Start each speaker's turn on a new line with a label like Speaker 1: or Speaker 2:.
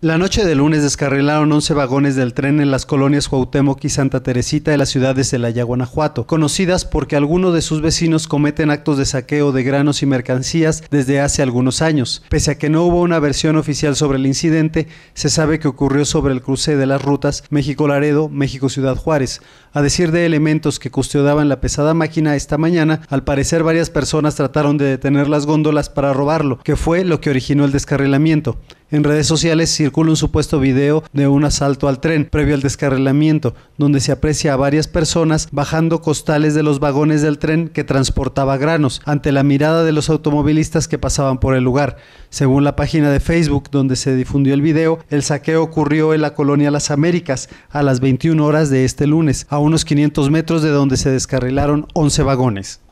Speaker 1: La noche de lunes descarrilaron 11 vagones del tren en las colonias Cuauhtémoc y Santa Teresita de las ciudades de Celaya, Guanajuato, conocidas porque algunos de sus vecinos cometen actos de saqueo de granos y mercancías desde hace algunos años. Pese a que no hubo una versión oficial sobre el incidente, se sabe que ocurrió sobre el cruce de las rutas México-Laredo, México-Ciudad Juárez. A decir de elementos que custodiaban la pesada máquina esta mañana, al parecer varias personas trataron de detener las góndolas para robarlo, que fue lo que originó el descarrilamiento. En redes sociales circula un supuesto video de un asalto al tren previo al descarrilamiento, donde se aprecia a varias personas bajando costales de los vagones del tren que transportaba granos, ante la mirada de los automovilistas que pasaban por el lugar. Según la página de Facebook donde se difundió el video, el saqueo ocurrió en la colonia Las Américas a las 21 horas de este lunes, a unos 500 metros de donde se descarrilaron 11 vagones.